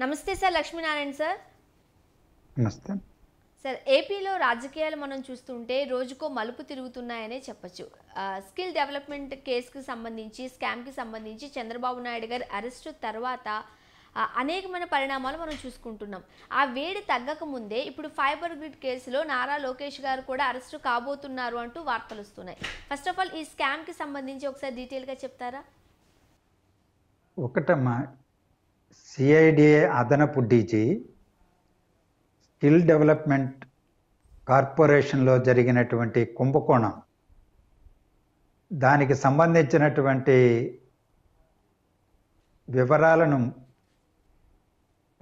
నమస్తే sir Lakshminarayana sir నమస్తే sir ఏపీలో రాజకీయాలు మనం చూస్తుంటే రోజుకో మలుపు తిరుగుతున్నాయనే చెప్పచ్చు స్కిల్ డెవలప్మెంట్ కేసుకు సంబంధించి స్కామ్కి సంబంధించి చంద్రబాబు నాయుడు గారి అరెస్టు తర్వాత అనేకమైన పరిణామాలు మనం చూసుకుంటున్నాం ఆ వేడి తగ్గక ముందే ఇప్పుడు ఫైబర్ గ్రిడ్ కేసులో నారా లోకేష్ గారు కూడా అరెస్టు కాబోతున్నారు అంటూ వార్తలు వస్తున్నాయి ఫస్ట్ ఆఫ్ ఆల్ ఈ స్కామ్కి సంబంధించి ఒకసారి డీటెయిల్గా చెప్తారా ఒకటమ్మా సిఐడిఏ అదనపు డీజీ స్కిల్ డెవలప్మెంట్ కార్పొరేషన్లో జరిగినటువంటి కుంభకోణం దానికి సంబంధించినటువంటి వివరాలను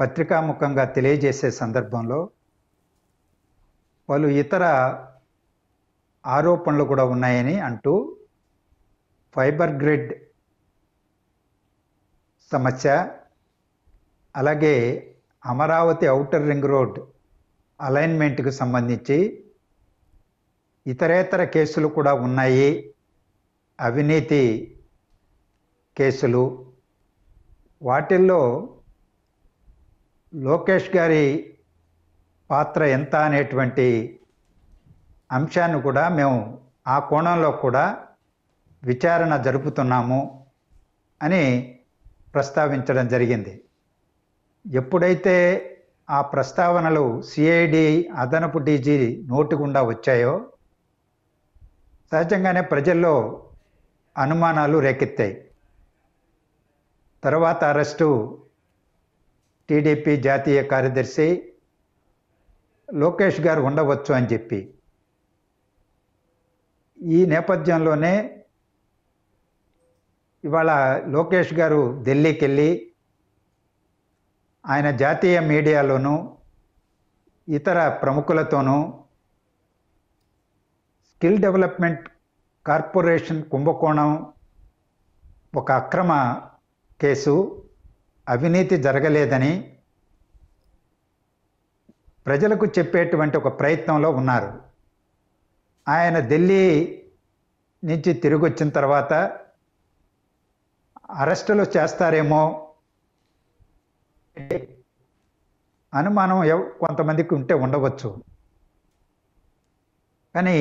పత్రికాముఖంగా తెలియజేసే సందర్భంలో పలు ఇతర ఆరోపణలు కూడా ఉన్నాయని అంటూ ఫైబర్ గ్రిడ్ సమస్య అలాగే అమరావతి ఔటర్ రింగ్ రోడ్ అలైన్మెంట్కి సంబంధించి ఇతరేతర కేసులు కూడా ఉన్నాయి అవినీతి కేసులు వాటిల్లో లోకేష్ గారి పాత్ర ఎంత అనేటువంటి అంశాన్ని కూడా మేము ఆ కోణంలో కూడా విచారణ జరుపుతున్నాము అని ప్రస్తావించడం జరిగింది ఎప్పుడైతే ఆ ప్రస్తావనలు సిఐడి అదనపు డీజీ నోటు గుండా వచ్చాయో సహజంగానే ప్రజల్లో అనుమానాలు రేకెత్తాయి తర్వాత అరెస్టు టీడీపీ జాతీయ కార్యదర్శి లోకేష్ గారు ఉండవచ్చు అని చెప్పి ఈ నేపథ్యంలోనే ఇవాళ లోకేష్ గారు ఢిల్లీకి వెళ్ళి ఆయన జాతీయ మీడియాలోనూ ఇతర ప్రముఖులతోనూ స్కిల్ డెవలప్మెంట్ కార్పొరేషన్ కుంభకోణం ఒక అక్రమ కేసు అవినీతి జరగలేదని ప్రజలకు చెప్పేటువంటి ఒక ప్రయత్నంలో ఉన్నారు ఆయన ఢిల్లీ నుంచి తిరిగి వచ్చిన తర్వాత అరెస్టులు చేస్తారేమో అనుమానం కొంతమందికి ఉంటే ఉండవచ్చు కానీ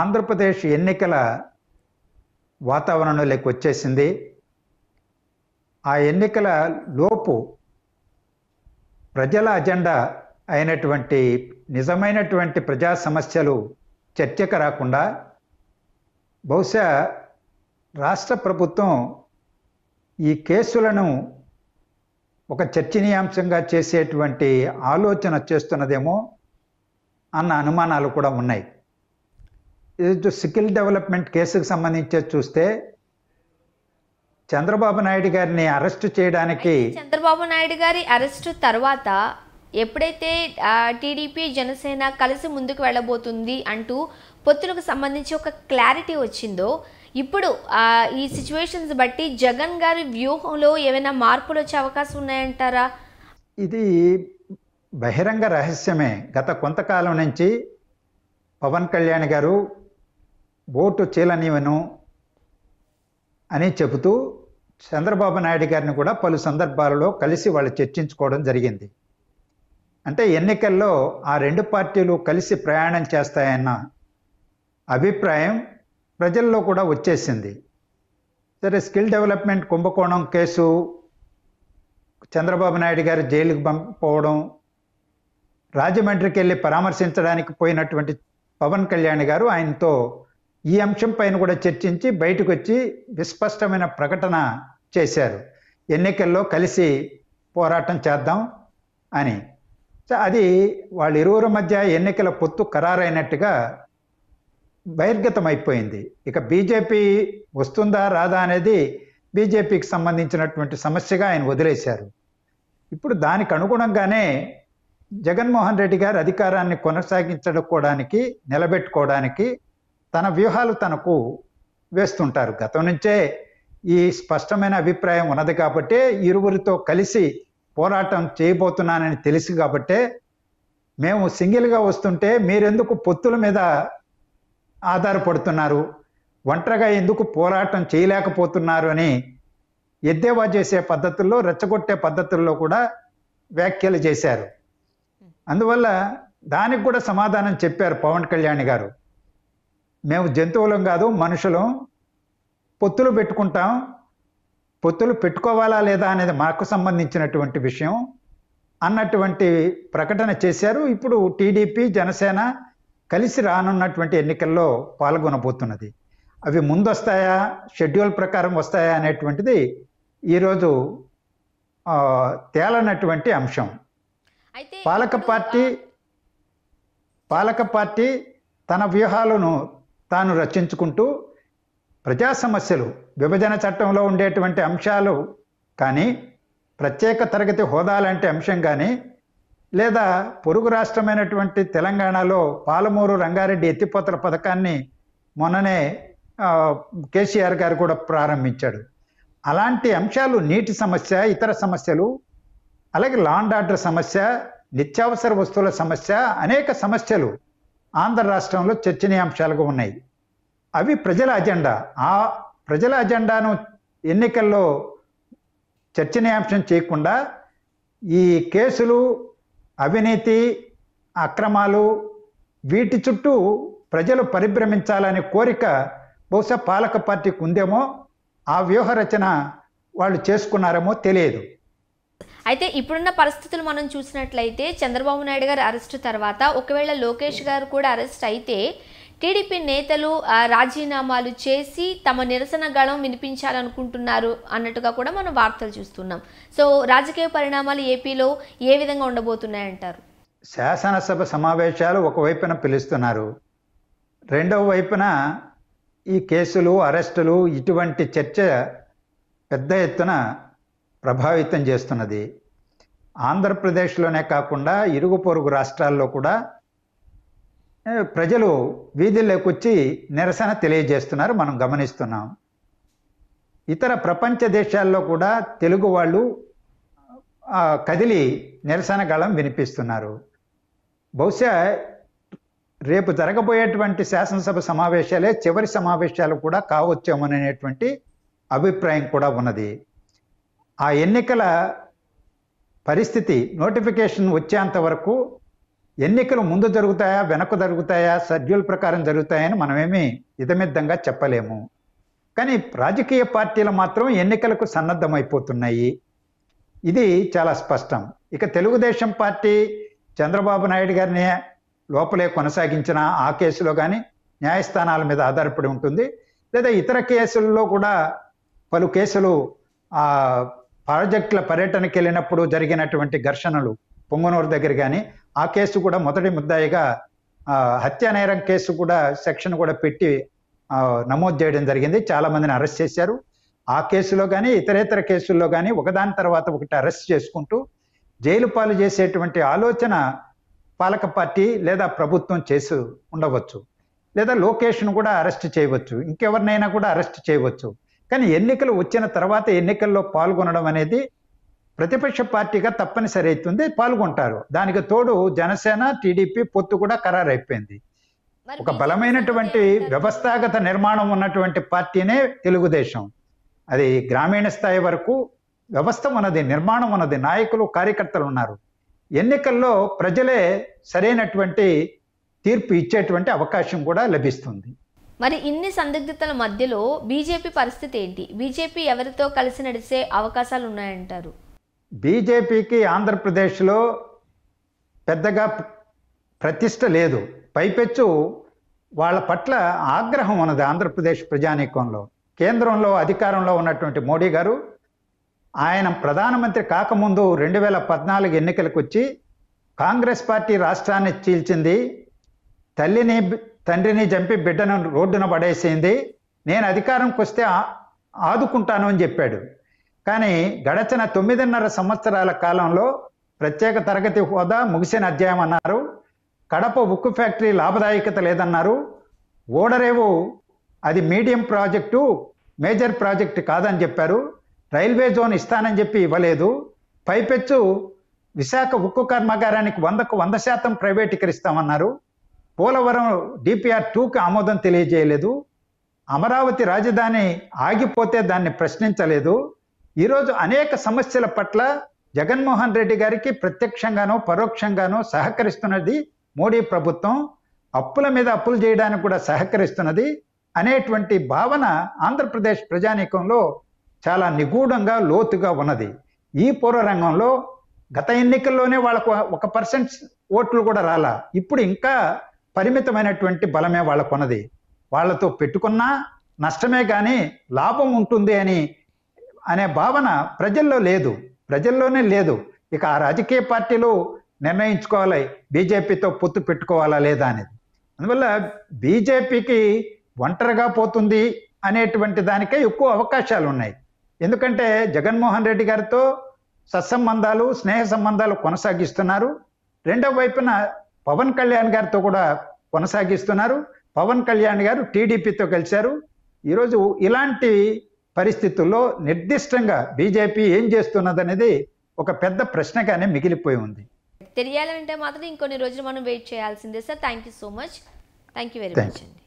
ఆంధ్రప్రదేశ్ ఎన్నికల వాతావరణంలోకి వచ్చేసింది ఆ ఎన్నికల లోపు ప్రజల అజెండా అయినటువంటి నిజమైనటువంటి ప్రజా సమస్యలు చర్చకు రాకుండా బహుశా రాష్ట్ర ప్రభుత్వం ఈ కేసులను ఒక చర్చనీయాంశంగా చేసేటువంటి ఆలోచన చేస్తున్నదేమో అన్న అనుమానాలు కూడా ఉన్నాయి స్కిల్ డెవలప్మెంట్ కేసుకు సంబంధించి చూస్తే చంద్రబాబు నాయుడు గారిని అరెస్ట్ చేయడానికి చంద్రబాబు నాయుడు గారి అరెస్ట్ తర్వాత ఎప్పుడైతే టీడీపీ జనసేన కలిసి ముందుకు వెళ్ళబోతుంది అంటూ పొత్తులకు సంబంధించి ఒక క్లారిటీ వచ్చిందో ఇప్పుడు ఈ సిచ్యువేషన్స్ బట్టి జగన్ గారి వ్యూహంలో ఏమైనా మార్పులు వచ్చే అవకాశం ఉన్నాయంటారా ఇది బహిరంగ రహస్యమే గత కొంతకాలం నుంచి పవన్ కళ్యాణ్ గారు ఓటు చీలనివను అని చెబుతూ చంద్రబాబు నాయుడు గారిని కూడా పలు సందర్భాలలో కలిసి వాళ్ళు చర్చించుకోవడం జరిగింది అంటే ఎన్నికల్లో ఆ రెండు పార్టీలు కలిసి ప్రయాణం చేస్తాయన్న అభిప్రాయం ప్రజల్లో కూడా వచ్చేసింది సరే స్కిల్ డెవలప్మెంట్ కుంభకోణం కేసు చంద్రబాబు నాయుడు గారు జైలుకు పంపపోవడం రాజమండ్రికి వెళ్ళి పరామర్శించడానికి పోయినటువంటి పవన్ కళ్యాణ్ గారు ఆయనతో ఈ అంశం పైన కూడా చర్చించి బయటకు వచ్చి విస్పష్టమైన ప్రకటన చేశారు ఎన్నికల్లో కలిసి పోరాటం చేద్దాం అని అది వాళ్ళిరువురి మధ్య ఎన్నికల పొత్తు ఖరారైనట్టుగా బహిర్గతం అయిపోయింది ఇక బీజేపీ వస్తుందా రాదా అనేది బీజేపీకి సంబంధించినటువంటి సమస్యగా ఆయన వదిలేశారు ఇప్పుడు దానికి అనుగుణంగానే జగన్మోహన్ రెడ్డి గారు అధికారాన్ని కొనసాగించడానికి నిలబెట్టుకోవడానికి తన వ్యూహాలు తనకు వేస్తుంటారు గతం నుంచే ఈ స్పష్టమైన అభిప్రాయం ఉన్నది కాబట్టి ఇరువురితో కలిసి పోరాటం చేయబోతున్నానని తెలుసు కాబట్టే మేము సింగిల్గా వస్తుంటే మీరెందుకు పొత్తుల మీద ఆధారపడుతున్నారు ఒంటరిగా ఎందుకు పోరాటం చేయలేకపోతున్నారు అని ఎద్దేవా చేసే పద్ధతుల్లో రెచ్చగొట్టే పద్ధతుల్లో కూడా వ్యాఖ్యలు చేశారు అందువల్ల దానికి కూడా సమాధానం చెప్పారు పవన్ కళ్యాణ్ గారు మేము జంతువులం కాదు మనుషులు పొత్తులు పెట్టుకుంటాం పొత్తులు పెట్టుకోవాలా లేదా అనేది మాకు సంబంధించినటువంటి విషయం అన్నటువంటి ప్రకటన చేశారు ఇప్పుడు టీడీపీ జనసేన కలిసి రానున్నటువంటి ఎన్నికల్లో పాల్గొనబోతున్నది అవి ముందొస్తాయా షెడ్యూల్ ప్రకారం వస్తాయా అనేటువంటిది ఈరోజు తేలనటువంటి అంశం పాలక పార్టీ పాలక పార్టీ తన వ్యూహాలను తాను రచించుకుంటూ ప్రజా సమస్యలు విభజన చట్టంలో ఉండేటువంటి అంశాలు కానీ ప్రత్యేక తరగతి హోదా లాంటి అంశం కానీ లేదా పొరుగు రాష్ట్రమైనటువంటి తెలంగాణలో పాలమూరు రంగారెడ్డి ఎత్తిపోతల పథకాన్ని మొన్ననే కేసీఆర్ గారు కూడా ప్రారంభించాడు అలాంటి అంశాలు నీటి సమస్య ఇతర సమస్యలు అలాగే లాండ్ ఆర్డర్ సమస్య నిత్యావసర వస్తువుల సమస్య అనేక సమస్యలు ఆంధ్ర రాష్ట్రంలో చర్చనీయాంశాలుగా ఉన్నాయి అవి ప్రజల అజెండా ఆ ప్రజల అజెండాను ఎన్నికల్లో చర్చనీయాంశం చేయకుండా ఈ కేసులు అవినీతి అక్రమాలు వీటి చుట్టూ ప్రజలు పరిభ్రమించాలనే కోరిక బహుశా పాలక పార్టీకి ఉందేమో ఆ వ్యూహ రచన వాళ్ళు చేసుకున్నారేమో తెలియదు అయితే ఇప్పుడున్న పరిస్థితులు మనం చూసినట్లయితే చంద్రబాబు నాయుడు గారు అరెస్ట్ తర్వాత ఒకవేళ లోకేష్ గారు కూడా అరెస్ట్ అయితే టీడీపీ నేతలు రాజీనామాలు చేసి తమ నిరసన గళం వినిపించాలనుకుంటున్నారు అన్నట్టుగా కూడా మనం వార్తలు చూస్తున్నాం సో రాజకీయ పరిణామాలు ఏపీలో ఏ విధంగా ఉండబోతున్నాయంటారు శాసనసభ సమావేశాలు ఒకవైపున పిలుస్తున్నారు రెండవ వైపున ఈ కేసులు అరెస్టులు ఇటువంటి చర్చ పెద్ద ఎత్తున ప్రభావితం చేస్తున్నది ఆంధ్రప్రదేశ్లోనే కాకుండా ఇరుగు పొరుగు రాష్ట్రాల్లో కూడా ప్రజలు వీధుల్లోకి వచ్చి నిరసన తెలియజేస్తున్నారు మనం గమనిస్తున్నాం ఇతర ప్రపంచ దేశాల్లో కూడా తెలుగు వాళ్ళు కదిలి నిరసన గళం వినిపిస్తున్నారు బహుశా రేపు జరగబోయేటువంటి శాసనసభ సమావేశాలే చివరి సమావేశాలు కూడా కావచ్చేమోననేటువంటి అభిప్రాయం కూడా ఉన్నది ఆ ఎన్నికల పరిస్థితి నోటిఫికేషన్ వచ్చేంత వరకు ఎన్నికలు ముందు జరుగుతాయా వెనక్కు జరుగుతాయా షెడ్యూల్ ప్రకారం జరుగుతాయని మనమేమి ఇదమిద్దంగా చెప్పలేము కానీ రాజకీయ పార్టీలు మాత్రం ఎన్నికలకు సన్నద్ధమైపోతున్నాయి ఇది చాలా స్పష్టం ఇక తెలుగుదేశం పార్టీ చంద్రబాబు నాయుడు గారిని లోపలే కొనసాగించిన ఆ కేసులో కానీ న్యాయస్థానాల మీద ఆధారపడి ఉంటుంది లేదా ఇతర కేసుల్లో కూడా పలు కేసులు ఆ ప్రాజెక్టుల పర్యటనకి వెళ్ళినప్పుడు జరిగినటువంటి ఘర్షణలు పొంగనూరు దగ్గర కానీ ఆ కేసు కూడా మొదటి ముద్దాయిగా హత్యా నేరం కేసు కూడా సెక్షన్ కూడా పెట్టి నమోదు చేయడం జరిగింది చాలామందిని అరెస్ట్ చేశారు ఆ కేసులో కానీ ఇతరేతర కేసుల్లో కానీ ఒకదాని తర్వాత ఒకటి అరెస్ట్ చేసుకుంటూ జైలు పాలు చేసేటువంటి ఆలోచన పాలక పార్టీ లేదా ప్రభుత్వం చేసి ఉండవచ్చు లేదా లోకేష్ను కూడా అరెస్ట్ చేయవచ్చు ఇంకెవరినైనా కూడా అరెస్ట్ చేయవచ్చు కానీ ఎన్నికలు వచ్చిన తర్వాత ఎన్నికల్లో పాల్గొనడం అనేది ప్రతిపక్ష పార్టీగా తప్పనిసరి అవుతుంది పాల్గొంటారు దానికి తోడు జనసేన టీడీపీ పొత్తు కూడా ఖరారైపోయింది ఒక బలమైనటువంటి వ్యవస్థాగత నిర్మాణం ఉన్నటువంటి పార్టీనే తెలుగుదేశం అది గ్రామీణ స్థాయి వరకు వ్యవస్థ ఉన్నది నిర్మాణం ఉన్నది నాయకులు కార్యకర్తలు ఉన్నారు ఎన్నికల్లో ప్రజలే సరైనటువంటి తీర్పు ఇచ్చేటువంటి అవకాశం కూడా లభిస్తుంది మరి ఇన్ని సందిగ్ధతల మధ్యలో బీజేపీ పరిస్థితి ఏంటి బీజేపీ ఎవరితో కలిసి నడిచే అవకాశాలు ఉన్నాయంటారు బీజేపీకి ఆంధ్రప్రదేశ్లో పెద్దగా ప్రతిష్ట లేదు పైపెచ్చు వాళ్ళ పట్ల ఆగ్రహం ఉన్నది ఆంధ్రప్రదేశ్ ప్రజానీకంలో కేంద్రంలో అధికారంలో ఉన్నటువంటి మోడీ గారు ఆయన ప్రధానమంత్రి కాకముందు రెండు వేల పద్నాలుగు ఎన్నికలకు వచ్చి కాంగ్రెస్ పార్టీ రాష్ట్రాన్ని చీల్చింది తల్లిని తండ్రిని చంపి బిడ్డను రోడ్డున పడేసింది నేను అధికారంకి వస్తే ఆదుకుంటాను అని చెప్పాడు కానీ గడచిన తొమ్మిదిన్నర సంవత్సరాల కాలంలో ప్రత్యేక తరగతి హోదా ముగిసిన అధ్యాయం అన్నారు కడప ఉక్కు ఫ్యాక్టరీ లాభదాయకత లేదన్నారు ఓడరేవు అది మీడియం ప్రాజెక్టు మేజర్ ప్రాజెక్ట్ కాదని చెప్పారు రైల్వే జోన్ ఇస్తానని చెప్పి ఇవ్వలేదు పైపెచ్చు విశాఖ ఉక్కు కర్మాగారానికి వందకు వంద శాతం ప్రైవేటీకరిస్తామన్నారు పోలవరం డిపిఆర్ టూకి ఆమోదం తెలియజేయలేదు అమరావతి రాజధాని ఆగిపోతే దాన్ని ప్రశ్నించలేదు ఈరోజు అనేక సమస్యల పట్ల జగన్మోహన్ రెడ్డి గారికి ప్రత్యక్షంగానో పరోక్షంగానో సహకరిస్తున్నది మోడీ ప్రభుత్వం అప్పుల మీద అప్పులు చేయడానికి కూడా సహకరిస్తున్నది అనేటువంటి భావన ఆంధ్రప్రదేశ్ ప్రజానీకంలో చాలా నిగూఢంగా లోతుగా ఉన్నది ఈ పూర్వరంగంలో గత ఎన్నికల్లోనే వాళ్ళకు ఒక పర్సెంట్ ఓట్లు కూడా రాలా ఇప్పుడు ఇంకా పరిమితమైనటువంటి బలమే వాళ్ళకు ఉన్నది వాళ్ళతో పెట్టుకున్నా నష్టమే కానీ లాభం ఉంటుంది అని అనే భావన ప్రజల్లో లేదు ప్రజల్లోనే లేదు ఇక ఆ రాజకీయ పార్టీలు నిర్ణయించుకోవాలి బీజేపీతో పొత్తు పెట్టుకోవాలా లేదా అనేది అందువల్ల బీజేపీకి ఒంటరిగా పోతుంది అనేటువంటి దానికే ఎక్కువ అవకాశాలు ఉన్నాయి ఎందుకంటే జగన్మోహన్ రెడ్డి గారితో సత్సంబంధాలు స్నేహ సంబంధాలు కొనసాగిస్తున్నారు రెండవ వైపున పవన్ కళ్యాణ్ గారితో కూడా కొనసాగిస్తున్నారు పవన్ కళ్యాణ్ గారు టీడీపీతో కలిశారు ఈరోజు ఇలాంటి పరిస్థితుల్లో నిర్దిష్టంగా బీజేపీ ఏం చేస్తున్నదనేది ఒక పెద్ద ప్రశ్నగానే మిగిలిపోయి ఉంది తెలియాలంటే మాత్రం ఇంకొన్ని రోజులు మనం వెయిట్ చేయాల్సిందే sir thank you so much thank you very much అండి